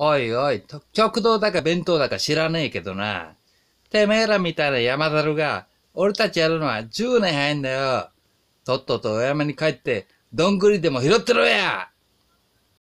おいおい、極道だか弁当だか知らねえけどな。てめえらみたいな山猿が、俺たちやるのは10年早いんだよ。とっととお山に帰って、どんぐりでも拾ってろや